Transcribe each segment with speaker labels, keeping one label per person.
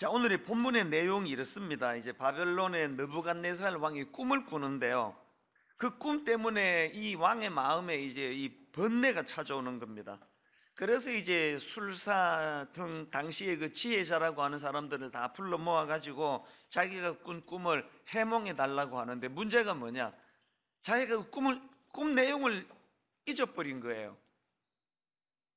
Speaker 1: 자 오늘의 본문의 내용이 이렇습니다. 이제 바벨론의 느부갓네살 왕이 꿈을 꾸는데요. 그 꿈 때문에 이 왕의 마음에 이제 이 번뇌가 찾아오는 겁니다. 그래서 이제 술사 등 당시의 그 지혜자라고 하는 사람들을 다 불러 모아 가지고 자기가 꾼 꿈을 해몽해 달라고 하는데 문제가 뭐냐? 자기가 그 꿈을 꿈 내용을 잊어버린 거예요.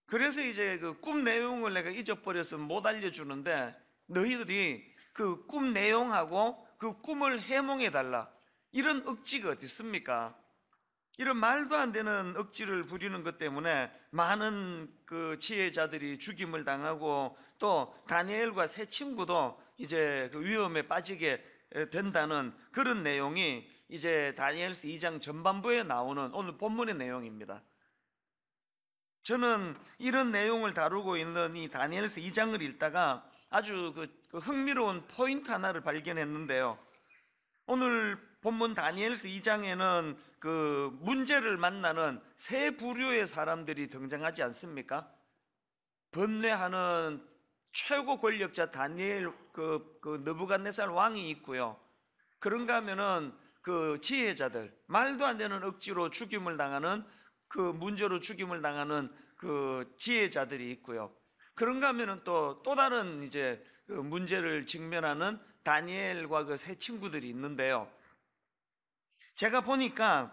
Speaker 1: 그래서 이제 그 꿈 내용을 내가 잊어버려서 못 알려주는데 너희들이 그 꿈 내용하고 그 꿈을 해몽해 달라. 이런 억지가 어디 있습니까? 이런 말도 안 되는 억지를 부리는 것 때문에 많은 그 지혜자들이 죽임을 당하고 또 다니엘과 세 친구도 이제 그 위험에 빠지게 된다는 그런 내용이 이제 다니엘스 2장 전반부에 나오는 오늘 본문의 내용입니다. 저는 이런 내용을 다루고 있는 이 다니엘스 2장을 읽다가 아주 그, 그 흥미로운 포인트 하나를 발견했는데요. 오늘 본문 다니엘서 2장에는 그 문제를 만나는 세 부류의 사람들이 등장하지 않습니까? 번뇌하는 최고 권력자 다니엘 그, 그 느부갓네살 왕이 있고요. 그런가 하면은 그 지혜자들 말도 안 되는 억지로 죽임을 당하는 그 문제로 죽임을 당하는 그 지혜자들이 있고요. 그런가 하면은 또, 또 다른 이제 그 문제를 직면하는 다니엘과 그 세 친구들이 있는데요. 제가 보니까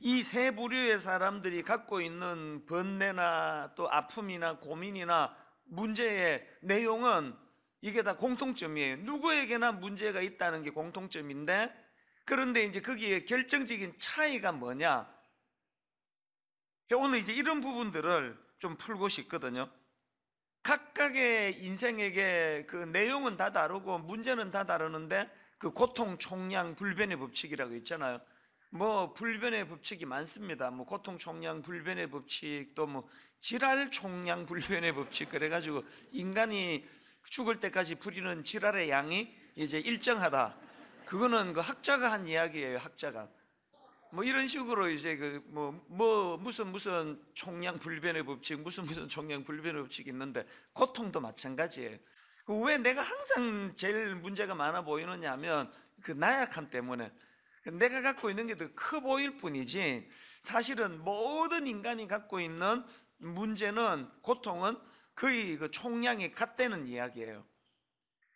Speaker 1: 이 세 부류의 사람들이 갖고 있는 번뇌나 또 아픔이나 고민이나 문제의 내용은 이게 다 공통점이에요. 누구에게나 문제가 있다는 게 공통점인데 그런데 이제 거기에 결정적인 차이가 뭐냐? 오늘 이제 이런 부분들을 좀 풀고 싶거든요. 각각의 인생에게 그 내용은 다 다르고 문제는 다 다르는데 그 고통 총량 불변의 법칙이라고 있잖아요. 뭐 불변의 법칙이 많습니다. 뭐 고통 총량 불변의 법칙 또 뭐 지랄 총량 불변의 법칙 그래가지고 인간이 죽을 때까지 부리는 지랄의 양이 이제 일정하다. 그거는 그 학자가 한 이야기예요. 학자가. 뭐 이런 식으로 이제 그뭐 뭐 무슨 무슨 총량 불변의 법칙 무슨 무슨 총량 불변의 법칙이 있는데 고통도 마찬가지예요. 그 왜 내가 항상 제일 문제가 많아 보이느냐 하면 그 나약함 때문에 그 내가 갖고 있는 게 더 커 보일 뿐이지 사실은 모든 인간이 갖고 있는 문제는 고통은 거의 그 총량이 같다는 이야기예요.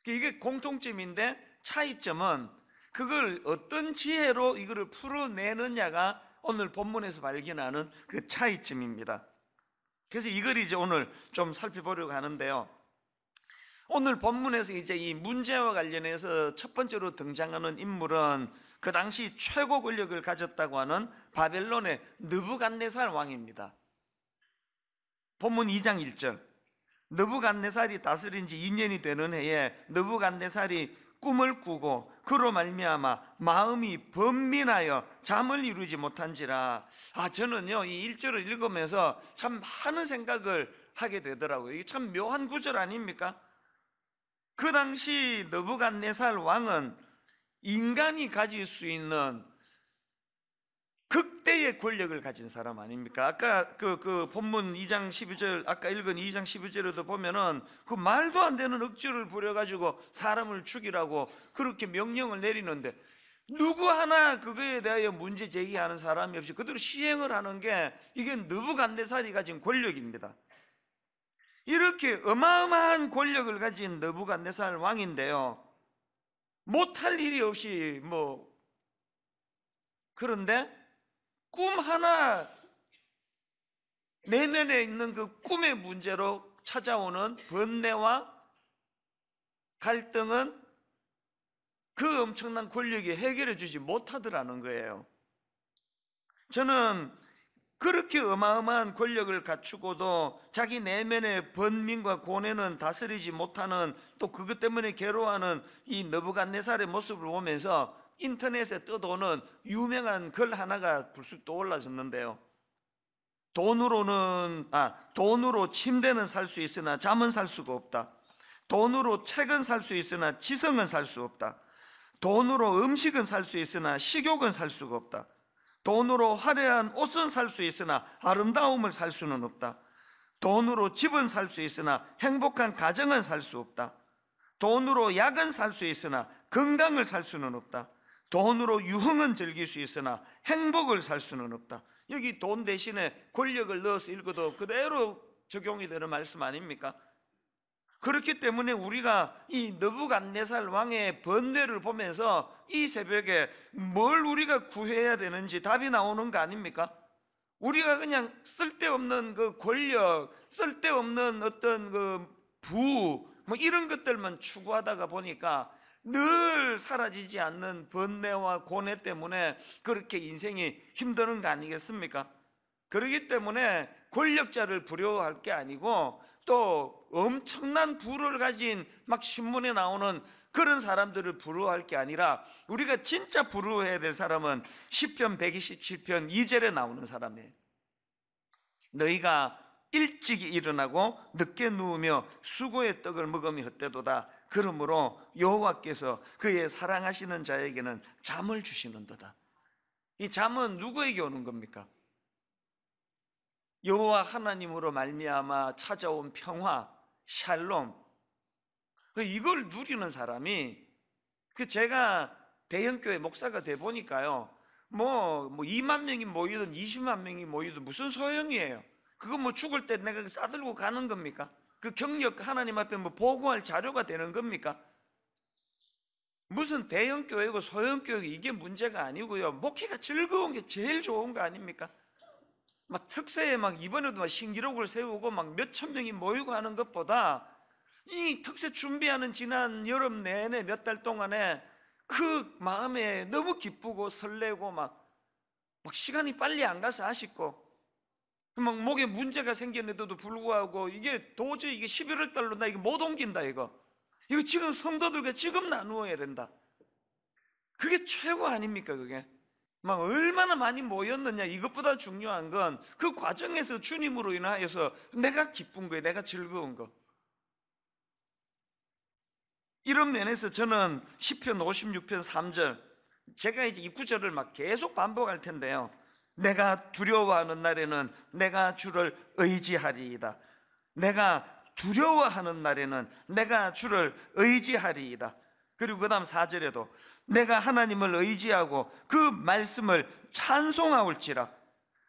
Speaker 1: 이게 공통점인데 차이점은 그걸 어떤 지혜로 이거를 풀어내느냐가 오늘 본문에서 발견하는 그 차이점입니다. 그래서 이걸 이제 오늘 좀 살펴보려고 하는데요. 오늘 본문에서 이제 이 문제와 관련해서 첫 번째로 등장하는 인물은 그 당시 최고 권력을 가졌다고 하는 바벨론의 느부갓네살 왕입니다. 본문 2장 1절. 느부갓네살이 다스린 지 2년이 되는 해에 느부갓네살이 꿈을 꾸고 그로 말미암아 마음이 번민하여 잠을 이루지 못한지라. 아 저는요 이 일절을 읽으면서 참 많은 생각을 하게 되더라고요. 이게 참 묘한 구절 아닙니까? 그 당시 느부갓네살 왕은 인간이 가질 수 있는 극대의 권력을 가진 사람 아닙니까? 아까 그, 그 본문 2장 12절, 아까 읽은 2장 12절에도 보면은 그 말도 안 되는 억지를 부려가지고 사람을 죽이라고 그렇게 명령을 내리는데 누구 하나 그거에 대하여 문제 제기하는 사람이 없이 그대로 시행을 하는 게 이게 느부간대살이 가진 권력입니다. 이렇게 어마어마한 권력을 가진 느부갓네살 왕인데요. 못할 일이 없이 뭐 그런데 꿈 하나 내면에 있는 그 꿈의 문제로 찾아오는 번뇌와 갈등은 그 엄청난 권력이 해결해 주지 못하더라는 거예요. 저는 그렇게 어마어마한 권력을 갖추고도 자기 내면의 번민과 고뇌는 다스리지 못하는 또 그것 때문에 괴로워하는 이 너부갓네살의 모습을 보면서 인터넷에 떠도는 유명한 글 하나가 불쑥 떠올라졌는데요. 돈으로는 아 돈으로 침대는 살 수 있으나 잠은 살 수가 없다. 돈으로 책은 살 수 있으나 지성은 살 수 없다. 돈으로 음식은 살 수 있으나 식욕은 살 수가 없다. 돈으로 화려한 옷은 살 수 있으나 아름다움을 살 수는 없다. 돈으로 집은 살 수 있으나 행복한 가정은 살 수 없다. 돈으로 약은 살 수 있으나 건강을 살 수는 없다. 돈으로 유흥은 즐길 수 있으나 행복을 살 수는 없다. 여기 돈 대신에 권력을 넣어서 읽어도 그대로 적용이 되는 말씀 아닙니까? 그렇기 때문에 우리가 이 느부갓네살 왕의 번뇌를 보면서 이 새벽에 뭘 우리가 구해야 되는지 답이 나오는 거 아닙니까? 우리가 그냥 쓸데없는 그 권력, 쓸데없는 어떤 그 부, 뭐 이런 것들만 추구하다가 보니까 늘 사라지지 않는 번뇌와 고뇌 때문에 그렇게 인생이 힘드는 거 아니겠습니까? 그러기 때문에 권력자를 부러할게 아니고 또 엄청난 부를 가진 막 신문에 나오는 그런 사람들을 부러워할 게 아니라 우리가 진짜 부러워해야 될 사람은 시편 127편 2절에 나오는 사람이에요. 너희가 일찍 일어나고 늦게 누우며 수고의 떡을 먹음이 헛되도다. 그러므로 여호와께서 그의 사랑하시는 자에게는 잠을 주시는도다. 이 잠은 누구에게 오는 겁니까? 여호와 하나님으로 말미암아 찾아온 평화, 샬롬. 그 이걸 누리는 사람이 그 제가 대형교회 목사가 돼 보니까요. 뭐, 뭐 2만 명이 모이든 20만 명이 모이든 무슨 소용이에요. 그거 뭐 죽을 때 내가 싸들고 가는 겁니까? 그 경력 하나님 앞에 뭐 보고할 자료가 되는 겁니까? 무슨 대형 교회고 소형 교회 이게 문제가 아니고요. 목회가 즐거운 게 제일 좋은 거 아닙니까? 막 특세에 막 이번에도 막 신기록을 세우고 막 몇 천 명이 모이고 하는 것보다 이 특세 준비하는 지난 여름 내내 몇 달 동안에 그 마음에 너무 기쁘고 설레고 막, 막 시간이 빨리 안 가서 아쉽고 막 목에 문제가 생겼는데도 불구하고 이게 도저히 이게 11월 달로 나 이거 못 옮긴다 이거. 이거 지금 성도들과 지금 나누어야 된다. 그게 최고 아닙니까 그게? 막 얼마나 많이 모였느냐 이것보다 중요한 건 그 과정에서 주님으로 인하여서 내가 기쁜 거예요. 내가 즐거운 거. 이런 면에서 저는 10편 56편 3절 제가 이제 입구절을 막 계속 반복할 텐데요. 내가 두려워하는 날에는 내가 주를 의지하리이다. 내가 두려워하는 날에는 내가 주를 의지하리이다. 그리고 그 다음 4절에도 내가 하나님을 의지하고 그 말씀을 찬송하올지라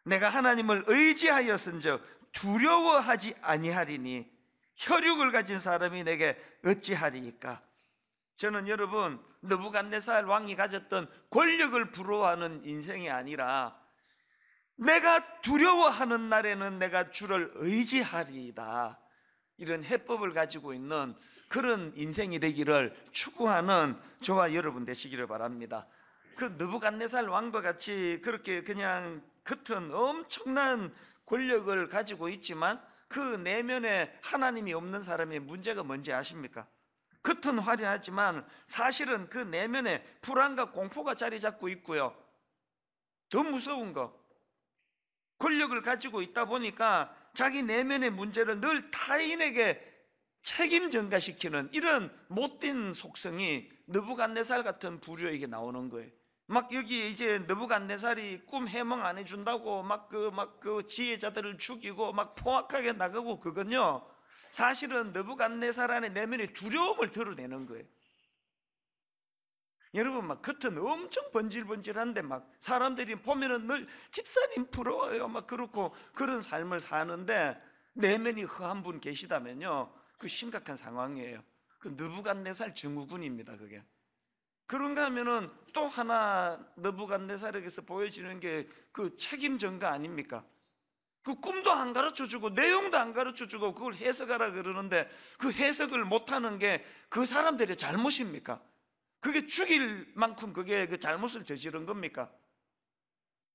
Speaker 1: 내가 하나님을 의지하였은즉 두려워하지 아니하리니 혈육을 가진 사람이 내게 어찌하리이까 저는 여러분 느부갓네살 왕이 가졌던 권력을 부러워하는 인생이 아니라 내가 두려워하는 날에는 내가 주를 의지하리이다. 이런 해법을 가지고 있는 그런 인생이 되기를 추구하는 저와 여러분 되시기를 바랍니다. 그 느부갓네살 왕과 같이 그렇게 그냥 겉은 엄청난 권력을 가지고 있지만 그 내면에 하나님이 없는 사람의 문제가 뭔지 아십니까? 겉은 화려하지만 사실은 그 내면에 불안과 공포가 자리 잡고 있고요. 더 무서운 거 권력을 가지고 있다 보니까 자기 내면의 문제를 늘 타인에게 책임 전가시키는 이런 못된 속성이 느부갓네살 같은 부류에게 나오는 거예요. 막 여기 이제 느부갓네살이 꿈 해몽 안 해준다고 막 그 막그 그 지혜자들을 죽이고 막 포악하게 나가고 그건요 사실은 느부갓네살 안에 내면의 두려움을 드러내는 거예요. 여러분 막 겉은 엄청 번질번질한데 막 사람들이 보면은 늘 집사님 부러워요 막 그렇고 그런 삶을 사는데 내면이 허한 분 계시다면요 그 심각한 상황이에요 그 느부갓네살 증후군입니다 그게 그런가 하면은 또 하나 느부갓네살에게서 보여지는 게 그 책임 전가 아닙니까? 그 꿈도 안 가르쳐 주고 내용도 안 가르쳐 주고 그걸 해석하라 그러는데 그 해석을 못 하는 게 그 사람들의 잘못입니까? 그게 죽일 만큼 그게 그 잘못을 저지른 겁니까?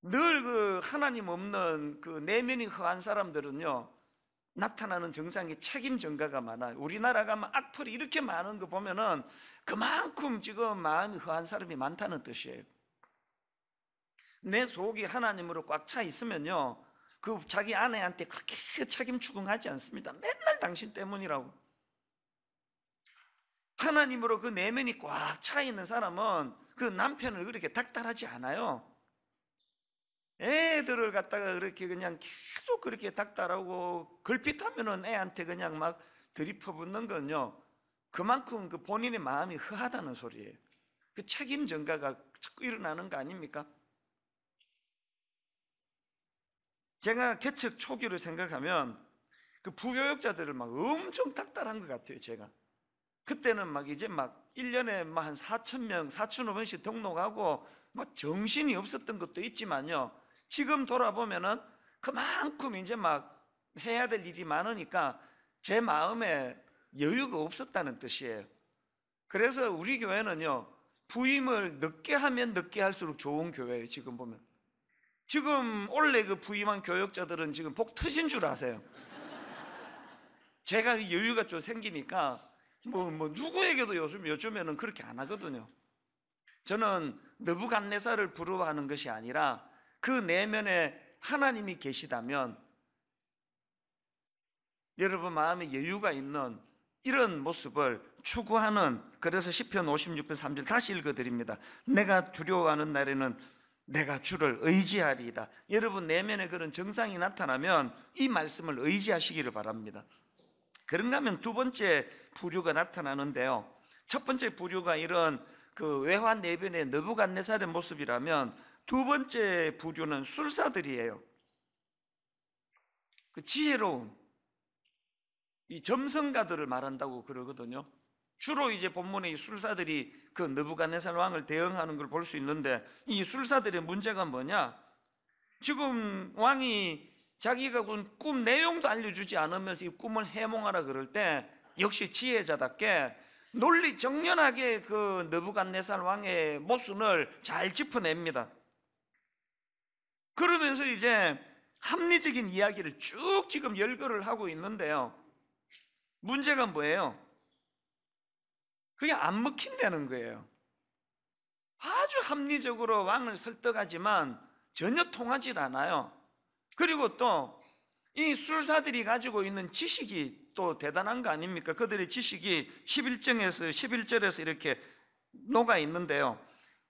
Speaker 1: 늘 그 하나님 없는 그 내면이 허한 사람들은요 나타나는 증상이 책임 전가가 많아요. 우리나라가 악플이 이렇게 많은 거 보면은 그만큼 지금 마음이 허한 사람이 많다는 뜻이에요. 내 속이 하나님으로 꽉 차 있으면요 그 자기 아내한테 그렇게 책임 추궁하지 않습니다. 맨날 당신 때문이라고. 하나님으로 그 내면이 꽉 차 있는 사람은 그 남편을 그렇게 닥달하지 않아요. 애들을 갖다가 그렇게 그냥 계속 그렇게 닥달하고 걸핏하면은 애한테 그냥 막 들이퍼 붙는 건요. 그만큼 그 본인의 마음이 흐하다는 소리예요. 그 책임 전가가 자꾸 일어나는 거 아닙니까? 제가 개척 초기를 생각하면 그 부교역자들을 막 엄청 닥달한 것 같아요, 제가. 그때는 막 이제 막 1년에 막한 뭐 4천 명, 4,500명씩 등록하고 막 뭐 정신이 없었던 것도 있지만요. 지금 돌아보면은 그만큼 이제 막 해야 될 일이 많으니까 제 마음에 여유가 없었다는 뜻이에요. 그래서 우리 교회는요. 부임을 늦게 하면 늦게 할수록 좋은 교회예요. 지금 보면. 지금 원래 그 부임한 교역자들은 지금 복 터진 줄 아세요. 제가 여유가 좀 생기니까 뭐, 뭐, 누구에게도 요즘, 요즘에는 그렇게 안 하거든요. 저는 느부갓네살을 부러워하는 것이 아니라 그 내면에 하나님이 계시다면 여러분 마음에 여유가 있는 이런 모습을 추구하는 그래서 시편 56편 3절 다시 읽어 드립니다. 내가 두려워하는 날에는 내가 주를 의지하리이다. 여러분 내면에 그런 증상이 나타나면 이 말씀을 의지하시기를 바랍니다. 그런가 하면 두 번째 부류가 나타나는데요. 첫 번째 부류가 이런 그 외화 내변의 느부갓네살의 모습이라면 두 번째 부류는 술사들이에요. 그 지혜로운 이 점성가들을 말한다고 그러거든요. 주로 이제 본문에 이 술사들이 그 느부갓네살 왕을 대응하는 걸 볼 수 있는데 이 술사들의 문제가 뭐냐? 지금 왕이 자기가 그 꿈 내용도 알려주지 않으면서 이 꿈을 해몽하라 그럴 때 역시 지혜자답게 논리 정연하게 그 느부갓네살 왕의 모순을 잘 짚어냅니다. 그러면서 이제 합리적인 이야기를 쭉 지금 열거를 하고 있는데요. 문제가 뭐예요? 그게 안 먹힌다는 거예요. 아주 합리적으로 왕을 설득하지만 전혀 통하지 않아요. 그리고 또 이 술사들이 가지고 있는 지식이 또 대단한 거 아닙니까? 그들의 지식이 11장에서 11절에서 이렇게 녹아 있는데요.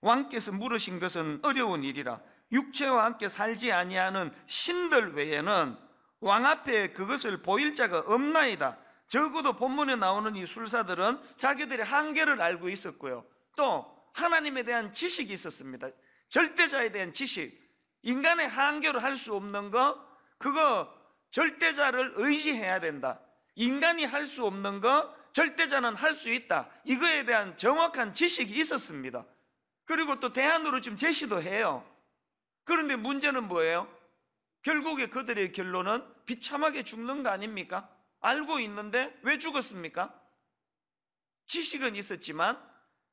Speaker 1: 왕께서 물으신 것은 어려운 일이라 육체와 함께 살지 아니하는 신들 외에는 왕 앞에 그것을 보일 자가 없나이다. 적어도 본문에 나오는 이 술사들은 자기들의 한계를 알고 있었고요. 또 하나님에 대한 지식이 있었습니다. 절대자에 대한 지식. 인간의 한계로 할수 없는 거 그거 절대자를 의지해야 된다. 인간이 할 수 없는 거 절대자는 할 수 있다. 이거에 대한 정확한 지식이 있었습니다. 그리고 또 대안으로 지금 제시도 해요. 그런데 문제는 뭐예요? 결국에 그들의 결론은 비참하게 죽는 거 아닙니까? 알고 있는데 왜 죽었습니까? 지식은 있었지만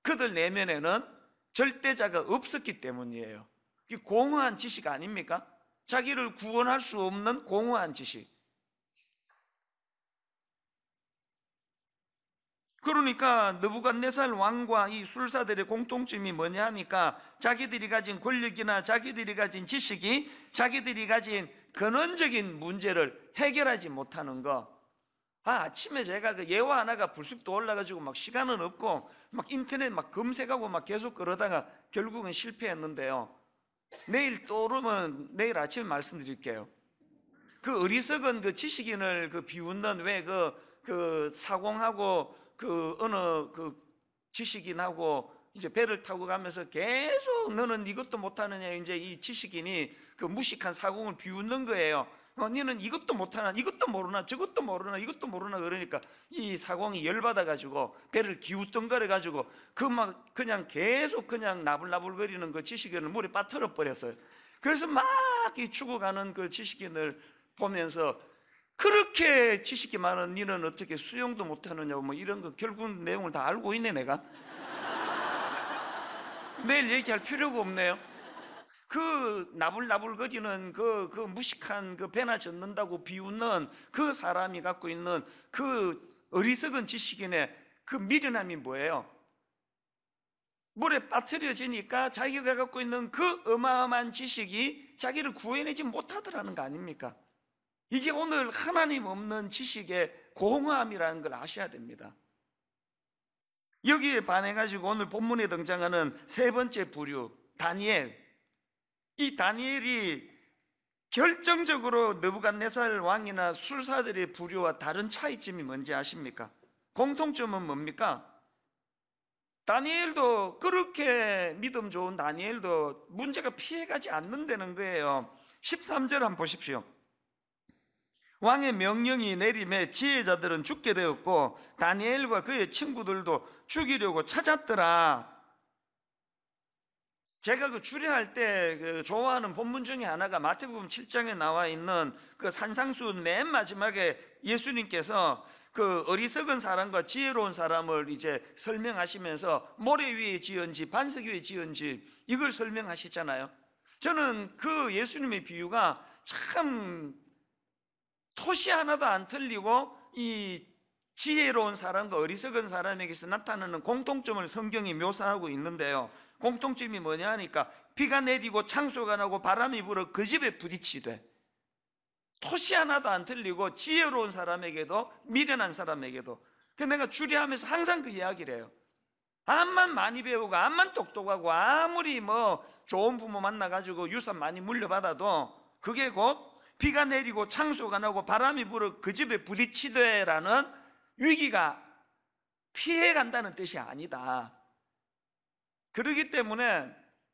Speaker 1: 그들 내면에는 절대자가 없었기 때문이에요. 공허한 지식 아닙니까? 자기를 구원할 수 없는 공허한 지식. 그러니까 느부갓네살 왕과 이 술사들의 공통점이 뭐냐 하니까 자기들이 가진 권력이나 자기들이 가진 지식이 자기들이 가진 근원적인 문제를 해결하지 못하는 거. 아, 아침에 제가 그 예화 하나가 불쑥도 올라가지고 막 시간은 없고 막 인터넷 막 검색하고 막 계속 그러다가 결국은 실패했는데요. 내일 떠오르면 내일 아침에 말씀드릴게요. 그 어리석은 그 지식인을 그 비웃는 왜 그 그 사공하고 그 어느 그 지식인하고 이제 배를 타고 가면서 계속 너는 이것도 못하느냐 이제 이 지식인이 그 무식한 사공을 비웃는 거예요. 언니는 어, 이것도 못하나 이것도 모르나 저것도 모르나 이것도 모르나 그러니까 이 사공이 열받아가지고 배를 기웃덩거려가지고 그 막 그냥 계속 그냥 나불나불거리는 그 지식인을 물에 빠뜨려 버렸어요 그래서 막 이 죽어가는 그 지식인을 보면서 그렇게 지식이 많은 니는 어떻게 수용도 못하느냐고 뭐 이런 거결국 내용을 다 알고 있네 내가 내일 얘기할 필요가 없네요 그 나불나불 거리는 그, 그 무식한 그 배나 젖는다고 비웃는 그 사람이 갖고 있는 그 어리석은 지식인의 그 미련함이 뭐예요? 물에 빠뜨려지니까 자기가 갖고 있는 그 어마어마한 지식이 자기를 구해내지 못하더라는 거 아닙니까? 이게 오늘 하나님 없는 지식의 공허함이라는 걸 아셔야 됩니다. 여기에 반해가지고 오늘 본문에 등장하는 세 번째 부류, 다니엘. 이 다니엘이 결정적으로 느부갓네살 왕이나 술사들의 부류와 다른 차이점이 뭔지 아십니까? 공통점은 뭡니까? 다니엘도 그렇게 믿음 좋은 다니엘도 문제가 피해가지 않는다는 거예요. 13절 한번 보십시오. 왕의 명령이 내림에 지혜자들은 죽게 되었고 다니엘과 그의 친구들도 죽이려고 찾았더라. 제가 그 출연할 때 그 좋아하는 본문 중에 하나가 마태복음 7장에 나와 있는 그 산상순 맨 마지막에 예수님께서 그 어리석은 사람과 지혜로운 사람을 이제 설명하시면서 모래 위에 지은 집, 반석 위에 지은 집 이걸 설명하시잖아요. 저는 그 예수님의 비유가 참 토시 하나도 안 틀리고 이 지혜로운 사람과 어리석은 사람에게서 나타나는 공통점을 성경이 묘사하고 있는데요. 공통점이 뭐냐 하니까 비가 내리고 창소가 나고 바람이 불어 그 집에 부딪히되 토시 하나도 안 틀리고 지혜로운 사람에게도 미련한 사람에게도 그 내가 주례하면서 항상 그 이야기를 해요 암만 많이 배우고 암만 똑똑하고 아무리 뭐 좋은 부모 만나가지고 유산 많이 물려받아도 그게 곧 비가 내리고 창수가 나고 바람이 불어 그 집에 부딪히되라는 위기가 피해간다는 뜻이 아니다 그러기 때문에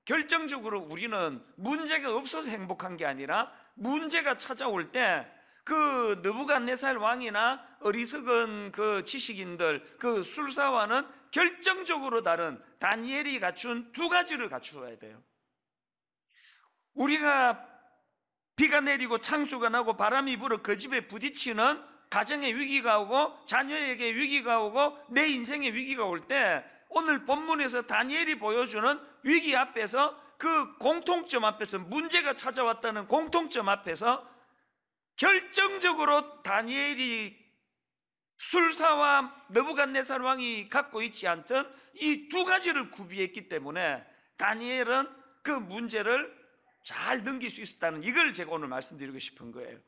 Speaker 1: 결정적으로 우리는 문제가 없어서 행복한 게 아니라 문제가 찾아올 때 그 느부갓네살 왕이나 어리석은 그 지식인들 그 술사와는 결정적으로 다른 다니엘이 갖춘 두 가지를 갖추어야 돼요. 우리가 비가 내리고 창수가 나고 바람이 불어 그 집에 부딪히는 가정의 위기가 오고 자녀에게 위기가 오고 내 인생의 위기가 올때 오늘 본문에서 다니엘이 보여주는 위기 앞에서 그 공통점 앞에서 문제가 찾아왔다는 공통점 앞에서 결정적으로 다니엘이 술사와 느부갓네살 왕이 갖고 있지 않던 이 두 가지를 구비했기 때문에 다니엘은 그 문제를 잘 넘길 수 있었다는 이걸 제가 오늘 말씀드리고 싶은 거예요.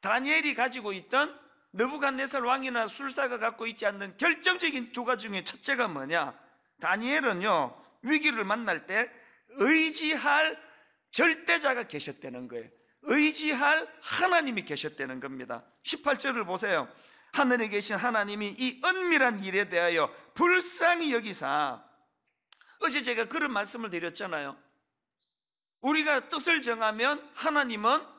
Speaker 1: 다니엘이 가지고 있던 느부갓네살 왕이나 술사가 갖고 있지 않는 결정적인 두 가지 중에 첫째가 뭐냐? 다니엘은요 위기를 만날 때 의지할 절대자가 계셨다는 거예요. 의지할 하나님이 계셨다는 겁니다. 18절을 보세요. 하늘에 계신 하나님이 이 은밀한 일에 대하여 불쌍히 여기사 어제 제가 그런 말씀을 드렸잖아요. 우리가 뜻을 정하면 하나님은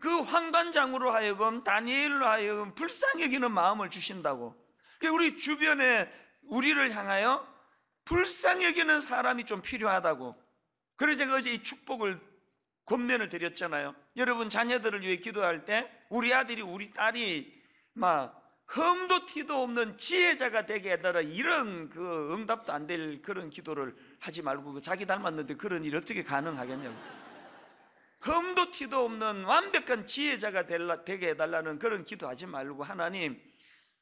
Speaker 1: 그 환관장으로 하여금 다니엘로 하여금 불쌍히 여기는 마음을 주신다고. 우리 주변에 우리를 향하여 불쌍히 여기는 사람이 좀 필요하다고. 그래서 제가 어제 이 축복을 권면을 드렸잖아요. 여러분 자녀들을 위해 기도할 때 우리 아들이 우리 딸이 막 흠도 티도 없는 지혜자가 되게 해달라 이런 그 응답도 안 될 그런 기도를 하지 말고 그 자기 닮았는데 그런 일 어떻게 가능하겠냐고. 흠도 티도 없는 완벽한 지혜자가 되게 해달라는 그런 기도하지 말고 하나님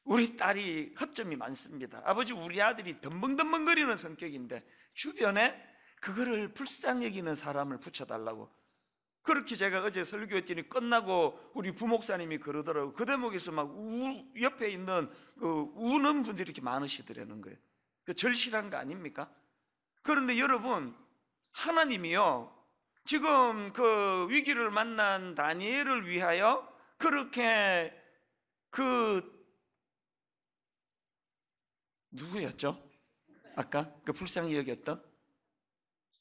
Speaker 1: 우리 딸이 허점이 많습니다 아버지 우리 아들이 덤벙덤벙거리는 성격인데 주변에 그거를 불쌍히 여기는 사람을 붙여달라고 그렇게 제가 어제 설교했더니 끝나고 우리 부목사님이 그러더라고요 그 대목에서 막 우, 옆에 있는 그 우는 분들이 이렇게 많으시더라는 거예요 그 절실한 거 아닙니까? 그런데 여러분 하나님이요 지금 그 위기를 만난 다니엘을 위하여 그렇게 그 누구였죠? 아까 그 불쌍히 여겼던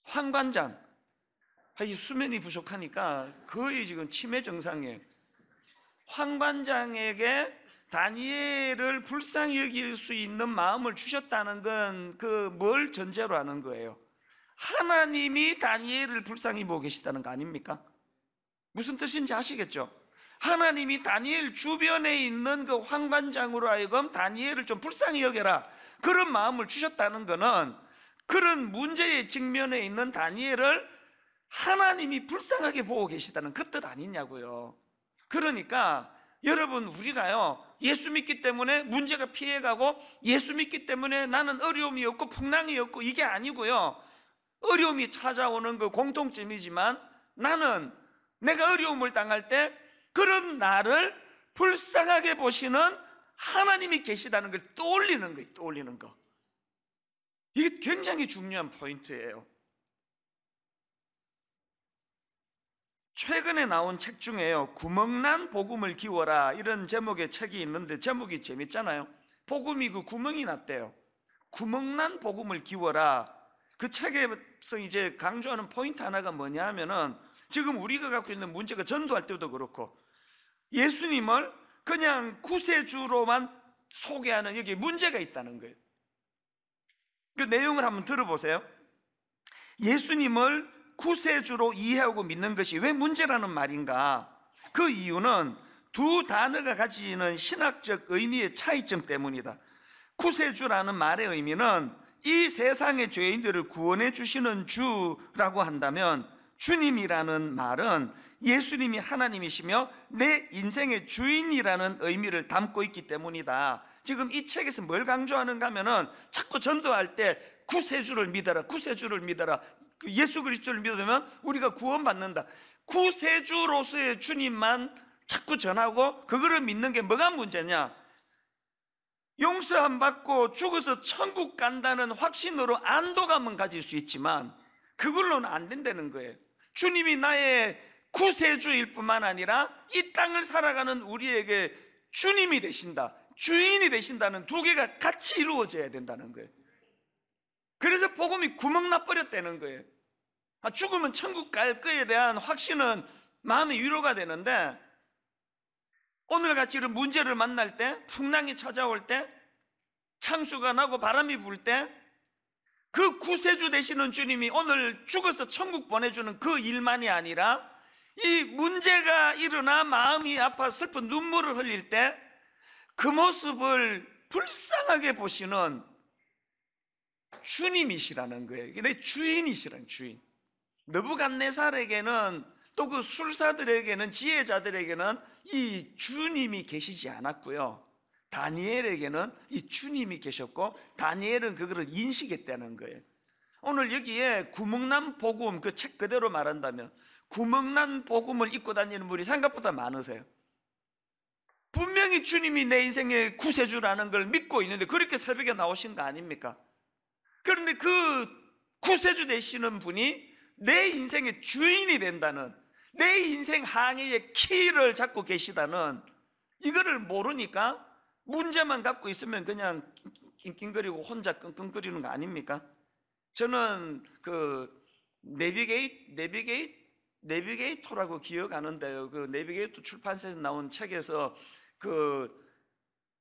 Speaker 1: 황관장. 이 수면이 부족하니까 거의 지금 치매 증상에 황관장에게 다니엘을 불쌍히 여길 수 있는 마음을 주셨다는 건 그 뭘 전제로 하는 거예요. 하나님이 다니엘을 불쌍히 보고 계시다는 거 아닙니까? 무슨 뜻인지 아시겠죠? 하나님이 다니엘 주변에 있는 그 황관장으로 하여금 다니엘을 좀 불쌍히 여겨라 그런 마음을 주셨다는 거는 그런 문제의 직면에 있는 다니엘을 하나님이 불쌍하게 보고 계시다는 그 뜻 아니냐고요 그러니까 여러분 우리가요 예수 믿기 때문에 문제가 피해가고 예수 믿기 때문에 나는 어려움이 없고 풍랑이 없고 이게 아니고요 어려움이 찾아오는 그 공통점이지만 나는 내가 어려움을 당할 때 그런 나를 불쌍하게 보시는 하나님이 계시다는 걸 떠올리는 거예요. 떠올리는 거. 이게 굉장히 중요한 포인트예요. 최근에 나온 책 중에요. 구멍난 복음을 키워라. 이런 제목의 책이 있는데 제목이 재밌잖아요. 복음이 그 구멍이 났대요. 구멍난 복음을 키워라. 그 책에서 이제 강조하는 포인트 하나가 뭐냐 하면은 지금 우리가 갖고 있는 문제가 전도할 때도 그렇고 예수님을 그냥 구세주로만 소개하는 여기 문제가 있다는 거예요. 그 내용을 한번 들어보세요. 예수님을 구세주로 이해하고 믿는 것이 왜 문제라는 말인가? 그 이유는 두 단어가 가지는 신학적 의미의 차이점 때문이다. 구세주라는 말의 의미는 이 세상의 죄인들을 구원해 주시는 주라고 한다면 주님이라는 말은 예수님이 하나님이시며 내 인생의 주인이라는 의미를 담고 있기 때문이다. 지금 이 책에서 뭘 강조하는가 하면은 자꾸 전도할 때 구세주를 믿어라, 구세주를 믿어라. 그 예수 그리스도를 믿으면 우리가 구원받는다. 구세주로서의 주님만 자꾸 전하고 그거를 믿는 게 뭐가 문제냐? 용서 함 받고 죽어서 천국 간다는 확신으로 안도감은 가질 수 있지만 그걸로는 안 된다는 거예요. 주님이 나의 구세주일 뿐만 아니라 이 땅을 살아가는 우리에게 주님이 되신다, 주인이 되신다는 두 개가 같이 이루어져야 된다는 거예요. 그래서 복음이 구멍나 버렸다는 거예요. 아, 죽으면 천국 갈 거에 대한 확신은 마음의 위로가 되는데 오늘같이 이런 문제를 만날 때, 풍랑이 찾아올 때, 창수가 나고 바람이 불 때, 그 구세주 되시는 주님이 오늘 죽어서 천국 보내주는 그 일만이 아니라 이 문제가 일어나 마음이 아파 슬픈 눈물을 흘릴 때 그 모습을 불쌍하게 보시는 주님이시라는 거예요. 근 주인이시라는 주인. 느부갓네살에게는 또그 술사들에게는 지혜자들에게는 이 주님이 계시지 않았고요. 다니엘에게는 이 주님이 계셨고 다니엘은 그거를 인식했다는 거예요. 오늘 여기에 구멍난 복음 그 책 그대로 말한다면 구멍난 복음을 입고 다니는 분이 생각보다 많으세요. 분명히 주님이 내 인생의 구세주라는 걸 믿고 있는데 그렇게 새벽에 나오신 거 아닙니까? 그런데 그 구세주 되시는 분이 내 인생의 주인이 된다는 내 인생 항해의 키를 잡고 계시다는 이거를 모르니까 문제만 갖고 있으면 그냥 낑낑거리고 혼자 끙끙거리는 거 아닙니까? 저는 그 내비게이트 내비게이트 내비게이터라고 기억하는데요. 그 내비게이터 출판사에서 나온 책에서 그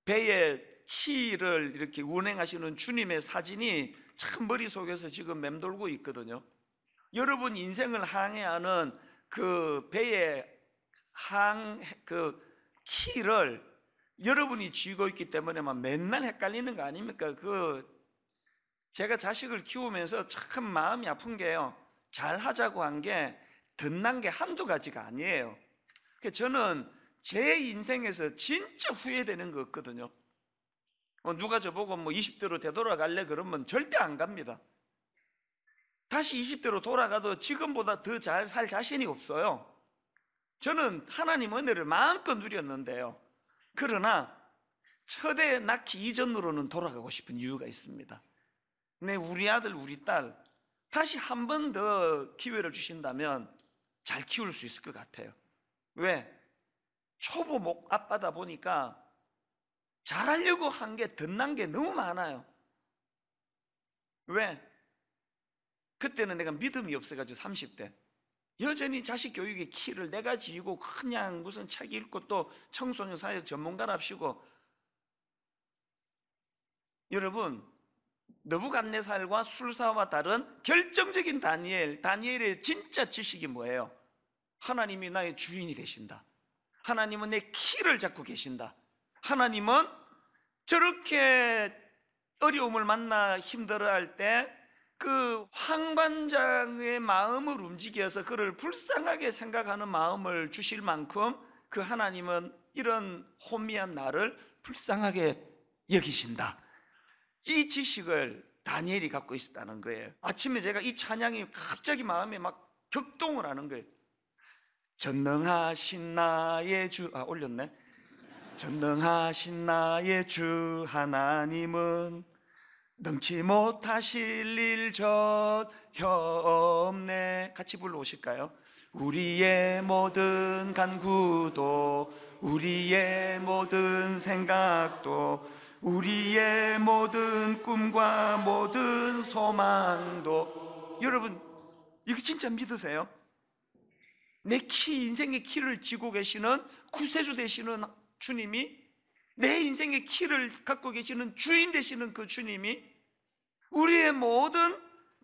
Speaker 1: 배의 키를 이렇게 운행하시는 주님의 사진이 참 머릿속에서 지금 맴돌고 있거든요. 여러분 인생을 항해하는 그 배의 항, 그 키를 여러분이 쥐고 있기 때문에만 맨날 헷갈리는 거 아닙니까? 그 제가 자식을 키우면서 참 마음이 아픈 게요. 잘 하자고 한게 덧난 게 한두 가지가 아니에요. 그 저는 제 인생에서 진짜 후회되는 거거든요 어, 누가 저보고 뭐 20대로 되돌아갈래 그러면 절대 안 갑니다. 다시 20대로 돌아가도 지금보다 더 잘 살 자신이 없어요. 저는 하나님 은혜를 마음껏 누렸는데요. 그러나 첫애 낳기 이전으로는 돌아가고 싶은 이유가 있습니다. 내 우리 아들, 우리 딸 다시 한 번 더 기회를 주신다면 잘 키울 수 있을 것 같아요. 왜? 초보 목 아빠다 보니까 잘하려고 한게 덧난 게 너무 많아요. 왜? 그때는 내가 믿음이 없어가지고 30대 여전히 자식 교육의 키를 내가 네 지고 그냥 무슨 책 읽고 또 청소년 사회 전문가랍시고 여러분 너부갓네살과 술사와 다른 결정적인 다니엘 다니엘의 진짜 지식이 뭐예요? 하나님이 나의 주인이 되신다 하나님은 내 키를 잡고 계신다 하나님은 저렇게 어려움을 만나 힘들어할 때그 황관장의 마음을 움직여서 그를 불쌍하게 생각하는 마음을 주실 만큼 그 하나님은 이런 혼미한 나를 불쌍하게 여기신다. 이 지식을 다니엘이 갖고 있었다는 거예요. 아침에 제가 이 찬양이 갑자기 마음에 막 격동을 하는 거예요. 전능하신 나의 주, 아, 올렸네. 전능하신 나의 주 하나님은 넘치 못하실 일 전혀 없네 같이 불러오실까요? 우리의 모든 간구도 우리의 모든 생각도 우리의 모든 꿈과 모든 소망도 여러분 이거 진짜 믿으세요? 내키 인생의 키를 쥐고 계시는 구세주 되시는 주님이 내 인생의 키를 갖고 계시는 주인 되시는 그 주님이 우리의 모든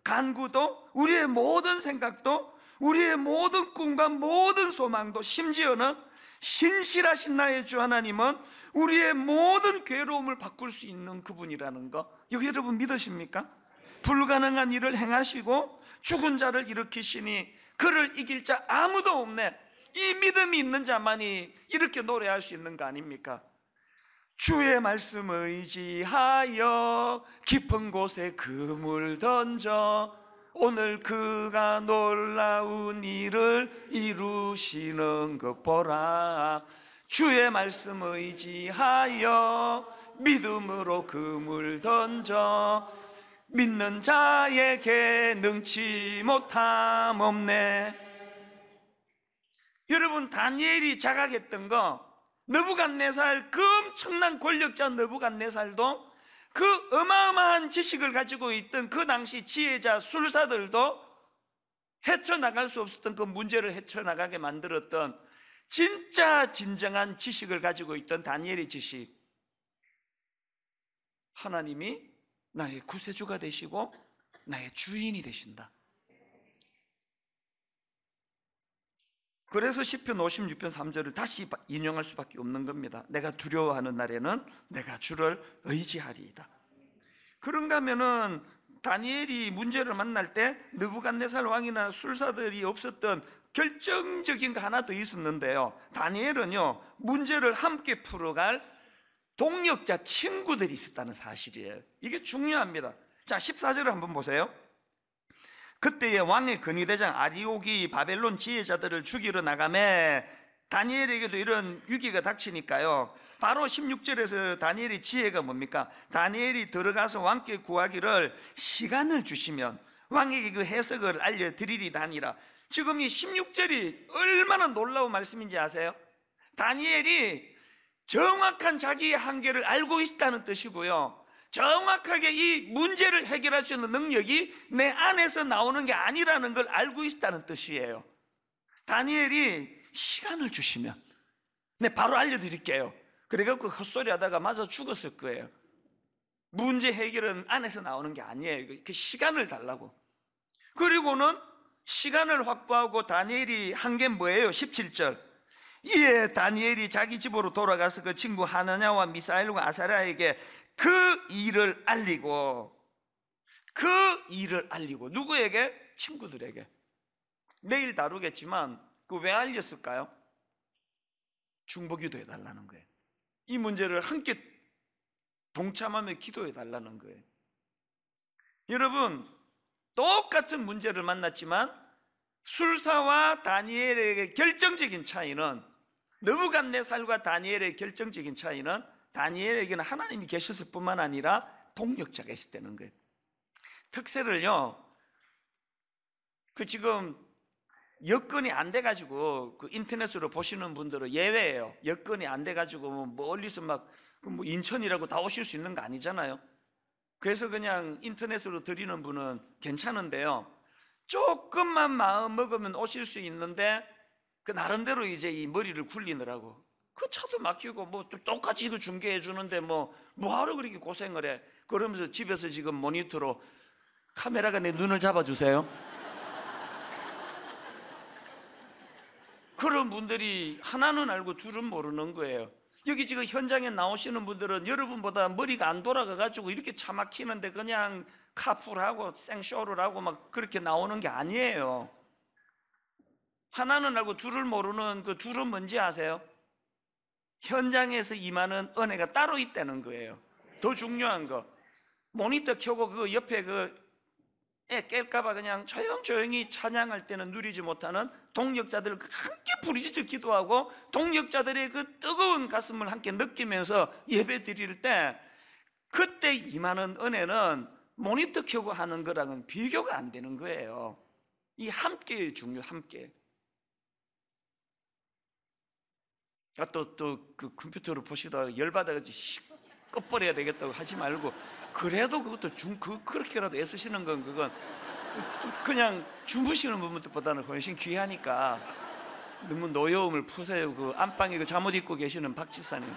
Speaker 1: 간구도 우리의 모든 생각도 우리의 모든 꿈과 모든 소망도 심지어는 신실하신 나의 주 하나님은 우리의 모든 괴로움을 바꿀 수 있는 그분이라는 거 여기 여러분 믿으십니까? 불가능한 일을 행하시고 죽은 자를 일으키시니 그를 이길 자 아무도 없네 이 믿음이 있는 자만이 이렇게 노래할 수 있는 거 아닙니까? 주의 말씀 의지하여 깊은 곳에 그물 던져 오늘 그가 놀라운 일을 이루시는 것 보라 주의 말씀 의지하여 믿음으로 그물 던져 믿는 자에게 능치 못함 없네 여러분 다니엘이 자각했던 거 느부갓네살 그 엄청난 권력자 느부갓네살도 그 어마어마한 지식을 가지고 있던 그 당시 지혜자 술사들도 헤쳐나갈 수 없었던 그 문제를 헤쳐나가게 만들었던 진짜 진정한 지식을 가지고 있던 다니엘의 지식 하나님이 나의 구세주가 되시고 나의 주인이 되신다 그래서 1 0편 56편 3절을 다시 인용할 수밖에 없는 겁니다. 내가 두려워하는 날에는 내가 주를 의지하리이다. 그런가 하면 다니엘이 문제를 만날 때 느부갓네살 왕이나 술사들이 없었던 결정적인 거 하나 더 있었는데요. 다니엘은요. 문제를 함께 풀어갈 동력자 친구들이 있었다는 사실이에요. 이게 중요합니다. 자, 14절을 한번 보세요. 그때의 왕의 근위대장 아리오기 바벨론 지혜자들을 죽이러 나가매 다니엘에게도 이런 위기가 닥치니까요. 바로 16절에서 다니엘의 지혜가 뭡니까? 다니엘이 들어가서 왕께 구하기를 시간을 주시면 왕에게 그 해석을 알려드리리다니라. 지금 이 16절이 얼마나 놀라운 말씀인지 아세요? 다니엘이 정확한 자기의 한계를 알고 있다는 뜻이고요. 정확하게 이 문제를 해결할 수 있는 능력이 내 안에서 나오는 게 아니라는 걸 알고 있다는 뜻이에요. 다니엘이 시간을 주시면, 네, 바로 알려드릴게요. 그래갖고 헛소리 하다가 맞아 죽었을 거예요. 문제 해결은 안에서 나오는 게 아니에요. 그, 그 시간을 달라고. 그리고는 시간을 확보하고 다니엘이 한 게 뭐예요? 17절. 이에 다니엘이 자기 집으로 돌아가서 그 친구 하나냐와 미사일과 아사라에게 그 일을 알리고 그 일을 알리고 누구에게? 친구들에게 내일 다루겠지만 그 왜 알렸을까요? 중보 기도해 달라는 거예요 이 문제를 함께 동참하며 기도해 달라는 거예요 여러분 똑같은 문제를 만났지만 술사와 다니엘에게 결정적인 차이는 너부간내살과 다니엘의 결정적인 차이는 다니엘에게는 하나님이 계셨을 뿐만 아니라 동력자가 있었다는 거예요. 특세를요, 그 지금 여건이 안 돼가지고 그 인터넷으로 보시는 분들은 예외예요. 여건이 안 돼가지고 뭐 멀리서 막뭐 그 인천이라고 다 오실 수 있는 거 아니잖아요. 그래서 그냥 인터넷으로 드리는 분은 괜찮은데요. 조금만 마음 먹으면 오실 수 있는데 그 나름대로 이제 이 머리를 굴리느라고 그 차도 막히고 뭐 똑같이 이거 중계해 주는데 뭐 뭐하러 그렇게 고생을 해? 그러면서 집에서 지금 모니터로 카메라가 내 눈을 잡아주세요. 그런 분들이 하나는 알고 둘은 모르는 거예요. 여기 지금 현장에 나오시는 분들은 여러분보다 머리가 안 돌아가가지고 이렇게 차 막히는데 그냥 카풀하고 생쇼를 하고 막 그렇게 나오는 게 아니에요. 하나는 알고 둘을 모르는 그 둘은 뭔지 아세요? 현장에서 임하는 은혜가 따로 있다는 거예요. 더 중요한 거. 모니터 켜고 그 옆에 그애 깰까봐 그냥 조용조용히 찬양할 때는 누리지 못하는 동력자들 함께 부르짖어 기도하고 동력자들의 그 뜨거운 가슴을 함께 느끼면서 예배 드릴 때 그때 임하는 은혜는 모니터 켜고 하는 거랑은 비교가 안 되는 거예요. 이 함께의 중요, 함께. 아, 또, 또, 그컴퓨터를 보시다가 열받아가지고 꺼버려야 되겠다고 하지 말고, 그래도 그것도 중, 그, 그렇게라도 애쓰시는 건 그건 그냥 주무시는 분들보다는 훨씬 귀하니까 너무 노여움을 푸세요. 그 안방에 그 잠옷 입고 계시는 박 집사님.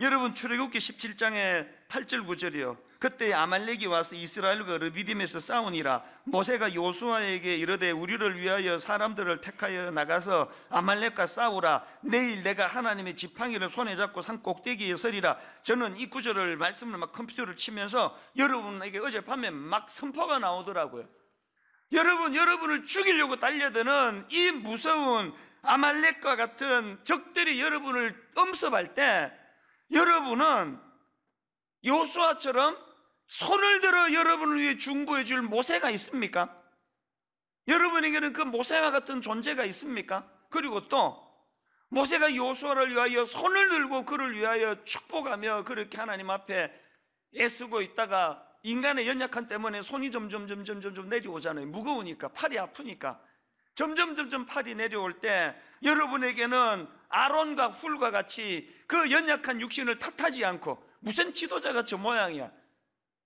Speaker 1: 여러분 출애굽기 17장에 8절 9절이요. 그때 아말렉이 와서 이스라엘과 르비딤에서 싸우니라 모세가 요수아에게 이르되 우리를 위하여 사람들을 택하여 나가서 아말렉과 싸우라 내일 내가 하나님의 지팡이를 손에 잡고 산 꼭대기에 서리라 저는 이 구절을 말씀을 막 컴퓨터를 치면서 여러분에게 어젯밤에 막 선포가 나오더라고요 여러분 여러분을 죽이려고 달려드는 이 무서운 아말렉과 같은 적들이 여러분을 엄습할 때 여러분은 요수아처럼 손을 들어 여러분을 위해 중보해 줄 모세가 있습니까? 여러분에게는 그 모세와 같은 존재가 있습니까? 그리고 또 모세가 요수아를 위하여 손을 들고 그를 위하여 축복하며 그렇게 하나님 앞에 애쓰고 있다가 인간의 연약함 때문에 손이 점점 점점 점점 내려오잖아요. 무거우니까 팔이 아프니까 점점 점점 팔이 내려올 때 여러분에게는 아론과 훌과 같이 그 연약한 육신을 탓하지 않고 무슨 지도자가 저 모양이야.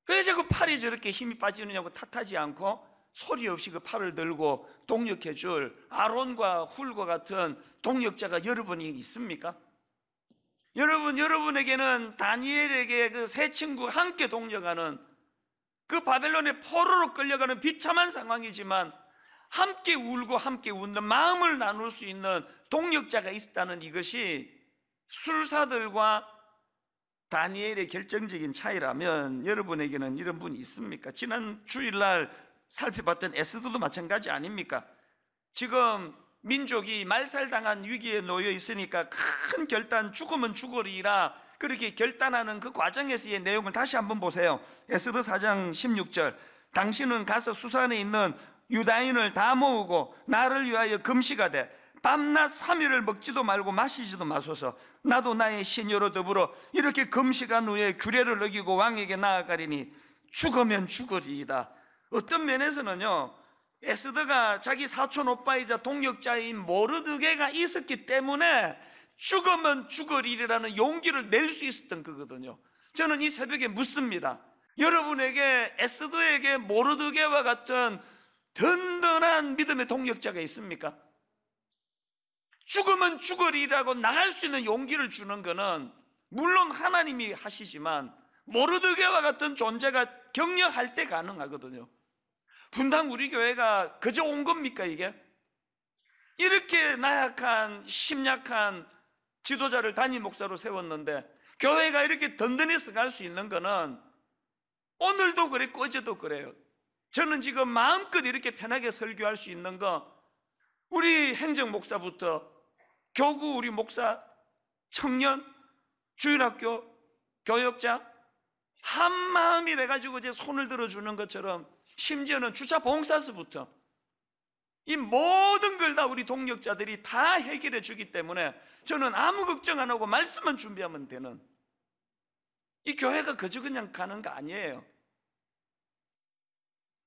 Speaker 1: 왜 자꾸 팔이 저렇게 힘이 빠지느냐고 탓하지 않고 소리 없이 그 팔을 들고 동력해 줄 아론과 훌과 같은 동력자가 여러분이 있습니까? 여러분, 여러분에게는 다니엘에게 그 세 친구 함께 동력하는 그 바벨론의 포로로 끌려가는 비참한 상황이지만 함께 울고 함께 웃는 마음을 나눌 수 있는 동력자가 있다는 이것이 술사들과 다니엘의 결정적인 차이라면 여러분에게는 이런 분이 있습니까? 지난 주일날 살펴봤던 에스더도 마찬가지 아닙니까? 지금 민족이 말살당한 위기에 놓여 있으니까 큰 결단 죽으면 죽으리라 그렇게 결단하는 그 과정에서의 내용을 다시 한번 보세요. 에스더 4장 16절. 당신은 가서 수산에 있는 유다인을 다 모으고 나를 위하여 금시가 돼 밤낮 3일을 먹지도 말고 마시지도 마소서 나도 나의 신녀로 더불어 이렇게 금식한 후에 규례를 어기고 왕에게 나아가리니 죽으면 죽으리이다 어떤 면에서는요 에스더가 자기 사촌 오빠이자 동력자인 모르드게가 있었기 때문에 죽으면 죽으리라는 용기를 낼 수 있었던 거거든요 저는 이 새벽에 묻습니다 여러분에게 에스더에게 모르드게와 같은 든든한 믿음의 동력자가 있습니까? 죽으면 죽으리라고 나갈 수 있는 용기를 주는 것은 물론 하나님이 하시지만 모르드교와 같은 존재가 격려할 때 가능하거든요. 분당 우리 교회가 그저 온 겁니까 이게? 이렇게 나약한 심약한 지도자를 단임 목사로 세웠는데 교회가 이렇게 든든히 서갈 수 있는 거는 오늘도 그래꺼져도 그래요. 저는 지금 마음껏 이렇게 편하게 설교할 수 있는 거 우리 행정 목사부터 교구 우리 목사, 청년, 주일학교, 교역자 한 마음이 돼가지고 이제 손을 들어주는 것처럼 심지어는 주차 봉사서부터 이 모든 걸 다 우리 동력자들이 다 해결해 주기 때문에 저는 아무 걱정 안 하고 말씀만 준비하면 되는 이 교회가 그저 그냥 가는 거 아니에요.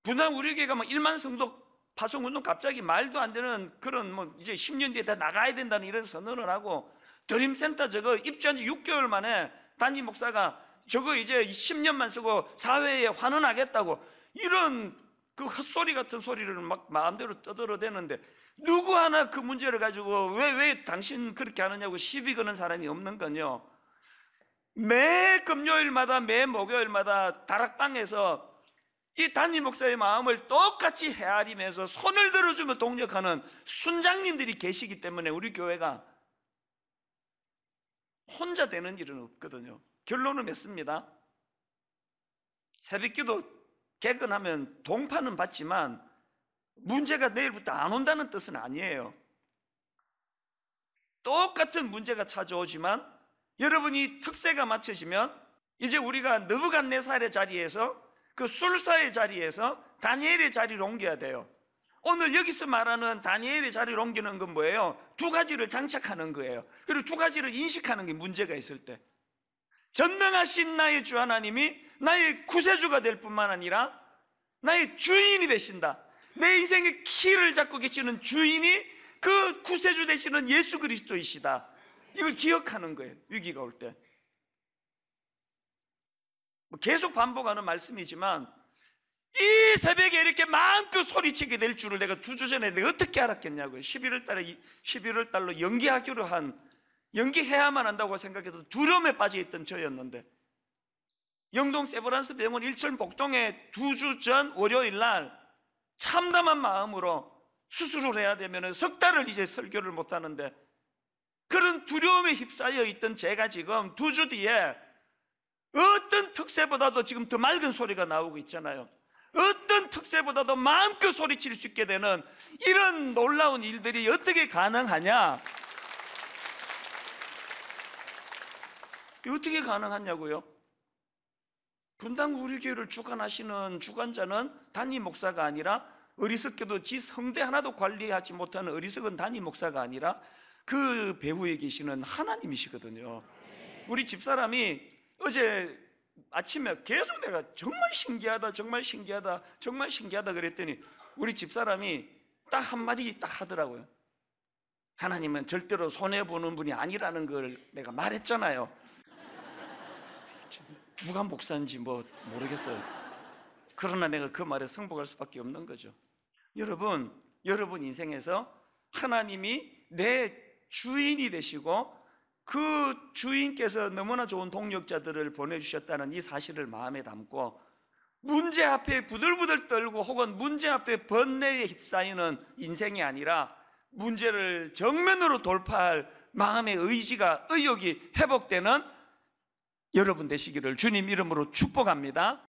Speaker 1: 분당 우리 교회가 뭐 1만 성도 파송군도 갑자기 말도 안 되는 그런 뭐 이제 10년 뒤에 다 나가야 된다는 이런 선언을 하고 드림센터 저거 입주한 지 6개월 만에 단임 목사가 저거 이제 10년만 쓰고 사회에 환원하겠다고 이런 그 헛소리 같은 소리를 막 마음대로 떠들어대는데 누구 하나 그 문제를 가지고 왜, 왜 당신 그렇게 하느냐고 시비 거는 사람이 없는 건요. 매 금요일마다 매 목요일마다 다락방에서 이 단임 목사의 마음을 똑같이 헤아리면서 손을 들어주며 동력하는 순장님들이 계시기 때문에 우리 교회가 혼자 되는 일은 없거든요. 결론은 맺습니다. 새벽기도 개근하면 동파는 받지만 문제가 내일부터 안 온다는 뜻은 아니에요. 똑같은 문제가 찾아오지만 여러분이 특세가 맞춰지면 이제 우리가 느부갓네살의 자리에서 그 술사의 자리에서 다니엘의 자리로 옮겨야 돼요. 오늘 여기서 말하는 다니엘의 자리를 옮기는 건 뭐예요? 두 가지를 장착하는 거예요. 그리고 두 가지를 인식하는 게 문제가 있을 때. 전능하신 나의 주 하나님이 나의 구세주가 될 뿐만 아니라 나의 주인이 되신다. 내 인생의 키를 잡고 계시는 주인이 그 구세주 되시는 예수 그리스도이시다. 이걸 기억하는 거예요. 위기가 올 때. 뭐 계속 반복하는 말씀이지만 이 새벽에 이렇게 마음껏 소리치게 될 줄을 내가 두 주 전에 내가 어떻게 알았겠냐고요 11월 달에 11월 달로 연기하기로 한 연기해야만 한다고 생각해서 두려움에 빠져있던 저였는데 영동 세브란스 병원 일천 복동에 두 주 전 월요일 날 참담한 마음으로 수술을 해야 되면 석 달을 이제 설교를 못하는데 그런 두려움에 휩싸여 있던 제가 지금 두 주 뒤에 어떤 특세보다도 지금 더 맑은 소리가 나오고 있잖아요. 어떤 특세보다도 마음껏 소리칠 수 있게 되는 이런 놀라운 일들이 어떻게 가능하냐? 어떻게 가능하냐고요? 분당 우리 교회를 주관하시는 주관자는 단임 목사가 아니라 어리석게도 지 성대 하나도 관리하지 못하는 어리석은 단임 목사가 아니라 그 배후에 계시는 하나님이시거든요. 우리 집사람이 어제 아침에 계속 내가 정말 신기하다, 정말 신기하다, 정말 신기하다 그랬더니 우리 집사람이 딱 한마디 딱 하더라고요. 하나님은 절대로 손해보는 분이 아니라는 걸 내가 말했잖아요. 누가 목사인지 뭐 모르겠어요. 그러나 내가 그 말에 승복할 수밖에 없는 거죠. 여러분, 여러분 인생에서 하나님이 내 주인이 되시고 그 주인께서 너무나 좋은 동력자들을 보내주셨다는 이 사실을 마음에 담고 문제 앞에 부들부들 떨고 혹은 문제 앞에 번뇌에 휩싸이는 인생이 아니라 문제를 정면으로 돌파할 마음의 의지가 의욕이 회복되는 여러분 되시기를 주님 이름으로 축복합니다.